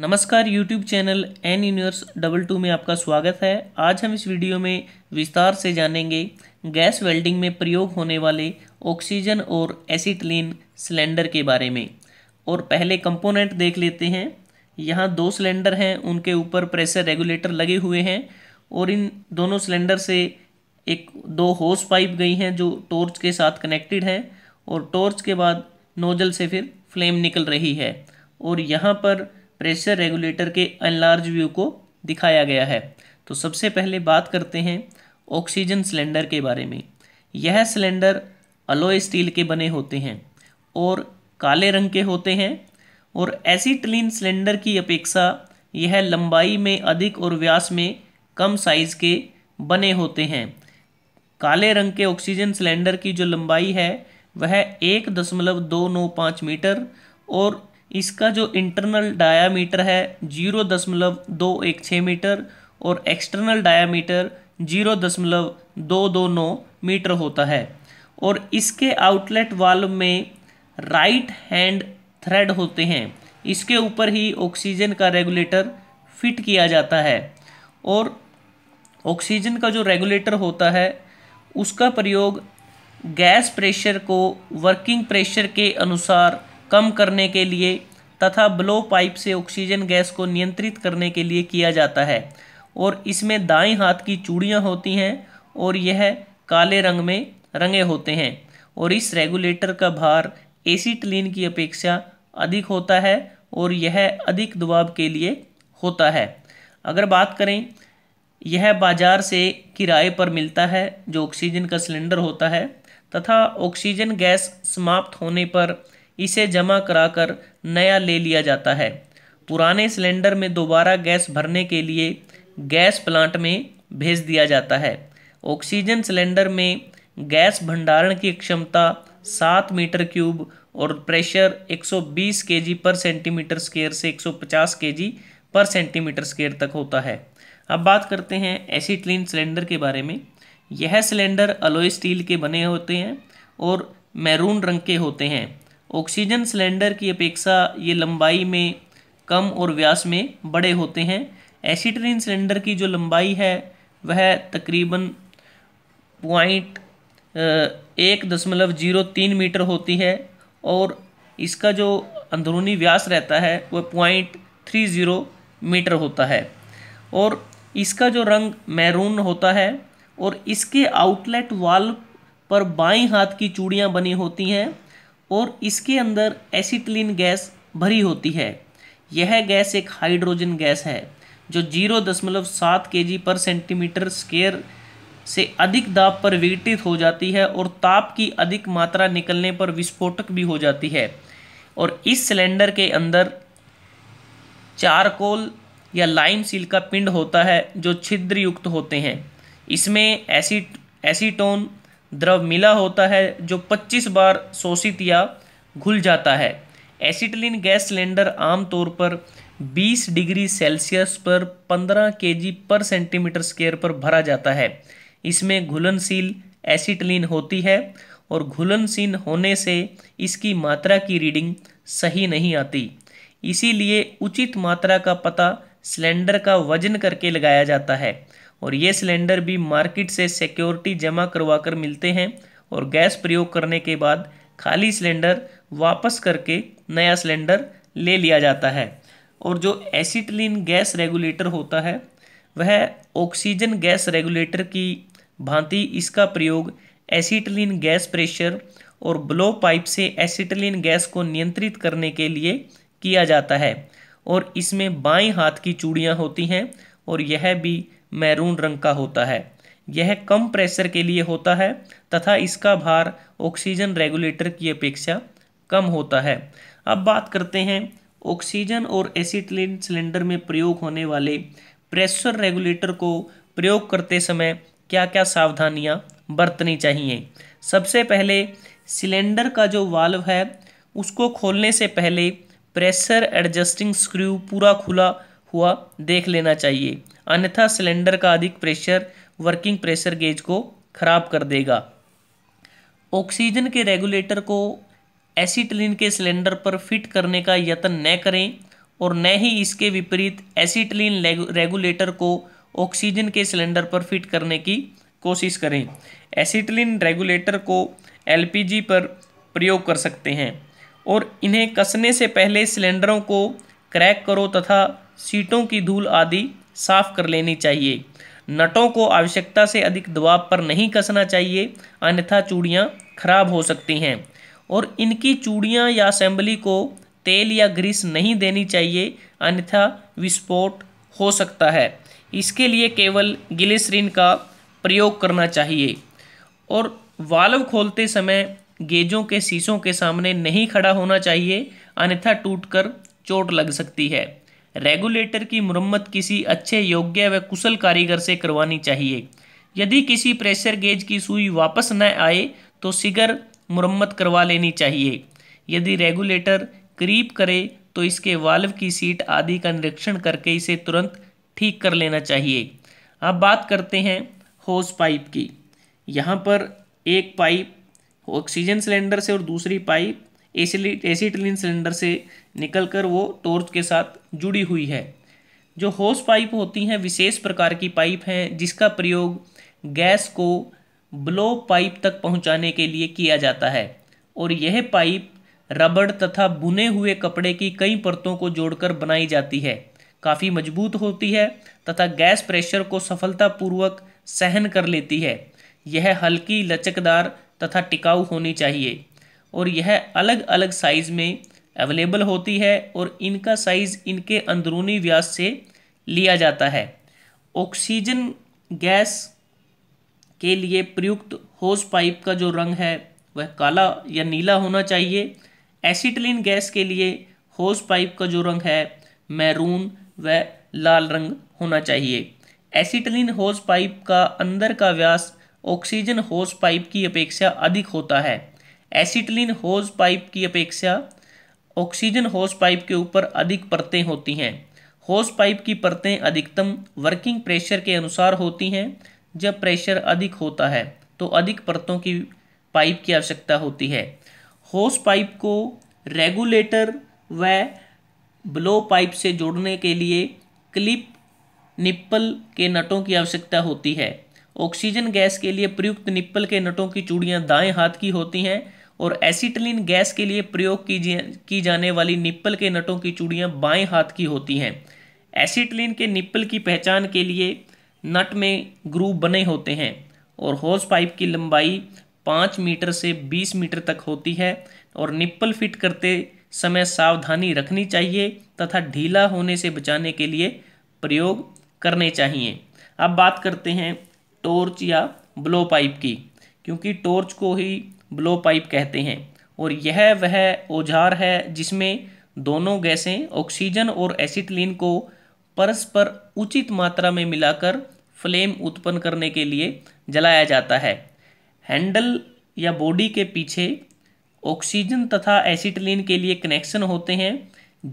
नमस्कार YouTube channel N universe double two में आपका स्वागत है आज हम इस वीडियो में विस्तार से जानेंगे गैस वेल्डिंग में प्रयोग होने वाले ऑक्सीजन और एसिटलिन सिलेंडर के बारे में और पहले कंपोनेंट देख लेते हैं यहाँ दो सिलेंडर हैं उनके ऊपर प्रेशर रेगुलेटर लगे हुए हैं और इन दोनों सिलेंडर से एक दो होस पाइप गई हैं जो टॉर्च के साथ कनेक्टेड हैं और टॉर्च के बाद नोजल से फिर फ्लेम निकल रही है और यहाँ पर प्रेशर रेगुलेटर के अनलार्ज व्यू को दिखाया गया है तो सबसे पहले बात करते हैं ऑक्सीजन सिलेंडर के बारे में यह सिलेंडर अलोय स्टील के बने होते हैं और काले रंग के होते हैं और एसिटलिन सिलेंडर की अपेक्षा यह लंबाई में अधिक और व्यास में कम साइज़ के बने होते हैं काले रंग के ऑक्सीजन सिलेंडर की जो लंबाई है वह एक दशमलव दो नौ पाँच मीटर और इसका जो इंटरनल डायामीटर है जीरो दशमलव दो एक छः मीटर और एक्सटर्नल डायामीटर जीरो दशमलव दो दो नौ मीटर होता है और इसके आउटलेट वाल्व में राइट हैंड थ्रेड होते हैं इसके ऊपर ही ऑक्सीजन का रेगुलेटर फिट किया जाता है और ऑक्सीजन का जो रेगुलेटर होता है उसका प्रयोग गैस प्रेशर को वर्किंग प्रेशर के अनुसार कम करने के लिए तथा ब्लो पाइप से ऑक्सीजन गैस को नियंत्रित करने के लिए किया जाता है और इसमें दाएं हाथ की चूड़ियाँ होती हैं और यह काले रंग में रंगे होते हैं और इस रेगुलेटर का भार एसीटलिन की अपेक्षा अधिक होता है और यह अधिक दबाव के लिए होता है अगर बात करें यह बाजार से किराए पर मिलता है जो ऑक्सीजन का सिलेंडर होता है तथा ऑक्सीजन गैस समाप्त होने पर इसे जमा कराकर नया ले लिया जाता है पुराने सिलेंडर में दोबारा गैस भरने के लिए गैस प्लांट में भेज दिया जाता है ऑक्सीजन सिलेंडर में गैस भंडारण की क्षमता सात मीटर क्यूब और प्रेशर 120 केजी पर सेंटीमीटर स्केयर से 150 केजी पर सेंटीमीटर स्केयर तक होता है अब बात करते हैं एसिटलिन सिलेंडर के बारे में यह सिलेंडर अलोई स्टील के बने होते हैं और मैरून रंग के होते हैं ऑक्सीजन सिलेंडर की अपेक्षा ये लंबाई में कम और व्यास में बड़े होते हैं एसिटरीन सिलेंडर की जो लंबाई है वह तकरीबन पॉइंट एक दशमलव जीरो तीन मीटर होती है और इसका जो अंदरूनी व्यास रहता है वह पॉइंट थ्री ज़ीरो मीटर होता है और इसका जो रंग मैरून होता है और इसके आउटलेट वाल्व पर बाई हाथ की चूड़ियाँ बनी होती हैं और इसके अंदर एसिटिलीन गैस भरी होती है यह गैस एक हाइड्रोजन गैस है जो जीरो दशमलव सात के जी पर सेंटीमीटर स्केयर से अधिक दाब पर विघटित हो जाती है और ताप की अधिक मात्रा निकलने पर विस्फोटक भी हो जाती है और इस सिलेंडर के अंदर चारकोल या लाइम सील का पिंड होता है जो छिद्र युक्त होते हैं इसमें एसिड एसीटोन द्रव मिला होता है जो 25 बार शोषित या घुल जाता है एसिटलिन गैस सिलेंडर आमतौर पर 20 डिग्री सेल्सियस पर 15 केजी पर सेंटीमीटर स्क्वेयर पर भरा जाता है इसमें घुलनशील एसिटलिन होती है और घुलनशील होने से इसकी मात्रा की रीडिंग सही नहीं आती इसीलिए उचित मात्रा का पता सिलेंडर का वजन करके लगाया जाता है और ये सिलेंडर भी मार्केट से सिक्योरिटी जमा करवा कर मिलते हैं और गैस प्रयोग करने के बाद खाली सिलेंडर वापस करके नया सिलेंडर ले लिया जाता है और जो एसिटलिन गैस रेगुलेटर होता है वह ऑक्सीजन गैस रेगुलेटर की भांति इसका प्रयोग एसिटलिन गैस प्रेशर और ब्लो पाइप से एसिटलिन गैस को नियंत्रित करने के लिए किया जाता है और इसमें बाएं हाथ की चूड़ियाँ होती हैं और यह भी मैरून रंग का होता है यह कम प्रेशर के लिए होता है तथा इसका भार ऑक्सीजन रेगुलेटर की अपेक्षा कम होता है अब बात करते हैं ऑक्सीजन और एसिटिलीन सिलेंडर में प्रयोग होने वाले प्रेशर रेगुलेटर को प्रयोग करते समय क्या क्या सावधानियां बरतनी चाहिए सबसे पहले सिलेंडर का जो वाल्व है उसको खोलने से पहले प्रेशर एडजस्टिंग स्क्रू पूरा खुला हुआ देख लेना चाहिए अन्यथा सिलेंडर का अधिक प्रेशर वर्किंग प्रेशर गेज को खराब कर देगा ऑक्सीजन के रेगुलेटर को एसीटिलीन के सिलेंडर पर फिट करने का यत्न न करें और न ही इसके विपरीत एसीटिलीन रेगुलेटर को ऑक्सीजन के सिलेंडर पर फिट करने की कोशिश करें एसीटिलीन रेगुलेटर को एलपीजी पर प्रयोग कर सकते हैं और इन्हें कसने से पहले सिलेंडरों को क्रैक करो तथा सीटों की धूल आदि साफ कर लेनी चाहिए नटों को आवश्यकता से अधिक दबाव पर नहीं कसना चाहिए अन्यथा चूड़ियाँ खराब हो सकती हैं और इनकी चूड़ियाँ या असेंबली को तेल या ग्रीस नहीं देनी चाहिए अन्यथा विस्फोट हो सकता है इसके लिए केवल गिलिसरीन का प्रयोग करना चाहिए और वाल्व खोलते समय गेजों के शीशों के सामने नहीं खड़ा होना चाहिए अन्यथा टूटकर चोट लग सकती है रेगुलेटर की मुरम्मत किसी अच्छे योग्य व कुशल कारीगर से करवानी चाहिए यदि किसी प्रेशर गेज की सुई वापस न आए तो सिगर मुरम्मत करवा लेनी चाहिए यदि रेगुलेटर करीब करे तो इसके वाल्व की सीट आदि का निरीक्षण करके इसे तुरंत ठीक कर लेना चाहिए अब बात करते हैं होस पाइप की यहाँ पर एक पाइप ऑक्सीजन सिलेंडर से और दूसरी पाइप एसिली सिलेंडर से निकलकर वो टोर्च के साथ जुड़ी हुई है जो होस पाइप होती हैं विशेष प्रकार की पाइप हैं जिसका प्रयोग गैस को ब्लो पाइप तक पहुंचाने के लिए किया जाता है और यह पाइप रबड़ तथा बुने हुए कपड़े की कई परतों को जोड़कर बनाई जाती है काफ़ी मजबूत होती है तथा गैस प्रेशर को सफलतापूर्वक सहन कर लेती है यह हल्की लचकदार तथा टिकाऊ होनी चाहिए और यह अलग अलग साइज़ में अवेलेबल होती है और इनका साइज़ इनके अंदरूनी व्यास से लिया जाता है ऑक्सीजन गैस के लिए प्रयुक्त होज पाइप का जो रंग है वह काला या नीला होना चाहिए एसिटिलीन गैस के लिए होज पाइप का जो रंग है मैरून व लाल रंग होना चाहिए एसिटिलीन होज पाइप का अंदर का व्यास ऑक्सीजन होज पाइप की अपेक्षा अधिक होता है एसिटिलीन होज पाइप की अपेक्षा ऑक्सीजन होस पाइप के ऊपर अधिक परतें होती हैं होस पाइप की परतें अधिकतम वर्किंग प्रेशर के अनुसार होती हैं जब प्रेशर अधिक होता है तो अधिक परतों की पाइप की आवश्यकता होती है होस पाइप को रेगुलेटर व ब्लो पाइप से जोड़ने के लिए क्लिप निप्पल के नटों की आवश्यकता होती है ऑक्सीजन गैस के लिए प्रयुक्त निप्पल के नटों की चूड़ियाँ दाएं हाथ की होती हैं और एसिटलिन गैस के लिए प्रयोग की, की जाने वाली निप्पल के नटों की चूड़ियाँ बाएं हाथ की होती हैं एसिटलिन के निप्पल की पहचान के लिए नट में ग्रूव बने होते हैं और हॉज पाइप की लंबाई पाँच मीटर से बीस मीटर तक होती है और निप्पल फिट करते समय सावधानी रखनी चाहिए तथा ढीला होने से बचाने के लिए प्रयोग करने चाहिए अब बात करते हैं टॉर्च या ब्लो पाइप की क्योंकि टॉर्च को ही ब्लो पाइप कहते हैं और यह वह औजार है जिसमें दोनों गैसें ऑक्सीजन और एसिटलिन को परस्पर उचित मात्रा में मिलाकर फ्लेम उत्पन्न करने के लिए जलाया जाता है हैंडल या बॉडी के पीछे ऑक्सीजन तथा एसिटलिन के लिए कनेक्शन होते हैं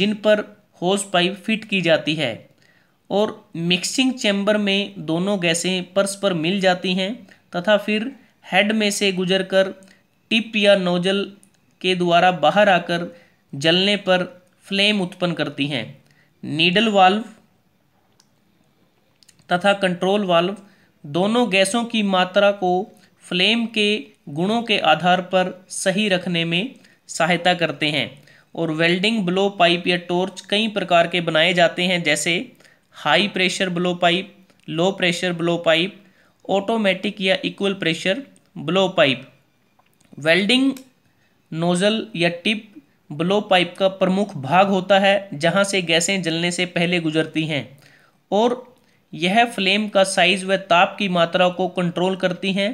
जिन पर होस पाइप फिट की जाती है और मिक्सिंग चैम्बर में दोनों गैसें परस्पर मिल जाती हैं तथा फिर हेड में से गुजरकर टिप या नोजल के द्वारा बाहर आकर जलने पर फ्लेम उत्पन्न करती हैं नीडल वाल्व तथा कंट्रोल वाल्व दोनों गैसों की मात्रा को फ्लेम के गुणों के आधार पर सही रखने में सहायता करते हैं और वेल्डिंग ब्लो पाइप या टॉर्च कई प्रकार के बनाए जाते हैं जैसे high pressure blow pipe low pressure blow pipe automatic या equal pressure blow pipe welding nozzle या टिप ब्लो पाइप का प्रमुख भाग होता है जहां से गैसें जलने से पहले गुजरती हैं और यह फ्लेम का साइज व ताप की मात्रा को कंट्रोल करती हैं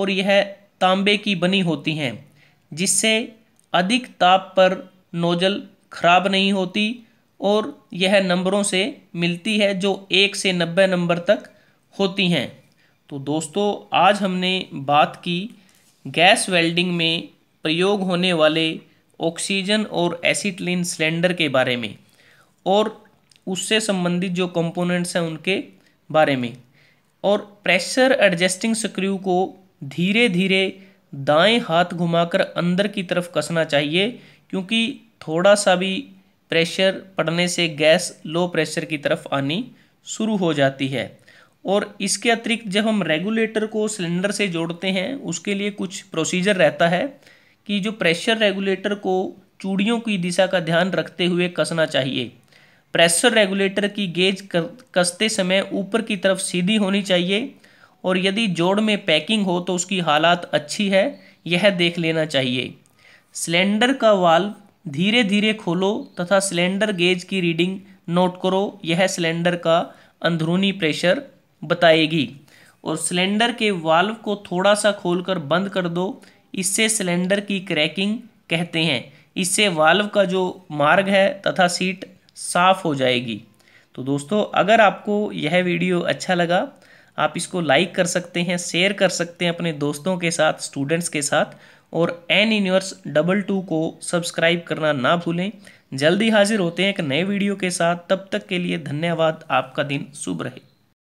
और यह तांबे की बनी होती हैं जिससे अधिक ताप पर नोजल खराब नहीं होती और यह नंबरों से मिलती है जो एक से नब्बे नंबर तक होती हैं तो दोस्तों आज हमने बात की गैस वेल्डिंग में प्रयोग होने वाले ऑक्सीजन और एसिटलिन सिलेंडर के बारे में और उससे संबंधित जो कंपोनेंट्स हैं उनके बारे में और प्रेशर एडजस्टिंग स्क्रू को धीरे धीरे दाएं हाथ घुमाकर अंदर की तरफ कसना चाहिए क्योंकि थोड़ा सा भी प्रेशर पड़ने से गैस लो प्रेशर की तरफ आनी शुरू हो जाती है और इसके अतिरिक्त जब हम रेगुलेटर को सिलेंडर से जोड़ते हैं उसके लिए कुछ प्रोसीजर रहता है कि जो प्रेशर रेगुलेटर को चूड़ियों की दिशा का ध्यान रखते हुए कसना चाहिए प्रेशर रेगुलेटर की गेज कसते समय ऊपर की तरफ सीधी होनी चाहिए और यदि जोड़ में पैकिंग हो तो उसकी हालात अच्छी है यह देख लेना चाहिए सिलेंडर का वाल्व धीरे धीरे खोलो तथा सिलेंडर गेज की रीडिंग नोट करो यह सिलेंडर का अंदरूनी प्रेशर बताएगी और सिलेंडर के वाल्व को थोड़ा सा खोलकर बंद कर दो इससे सिलेंडर की क्रैकिंग कहते हैं इससे वाल्व का जो मार्ग है तथा सीट साफ हो जाएगी तो दोस्तों अगर आपको यह वीडियो अच्छा लगा आप इसको लाइक कर सकते हैं शेयर कर सकते हैं अपने दोस्तों के साथ स्टूडेंट्स के साथ और एन यूनिवर्स डबल टू को सब्सक्राइब करना ना भूलें जल्दी हाजिर होते हैं एक नए वीडियो के साथ तब तक के लिए धन्यवाद आपका दिन शुभ रहे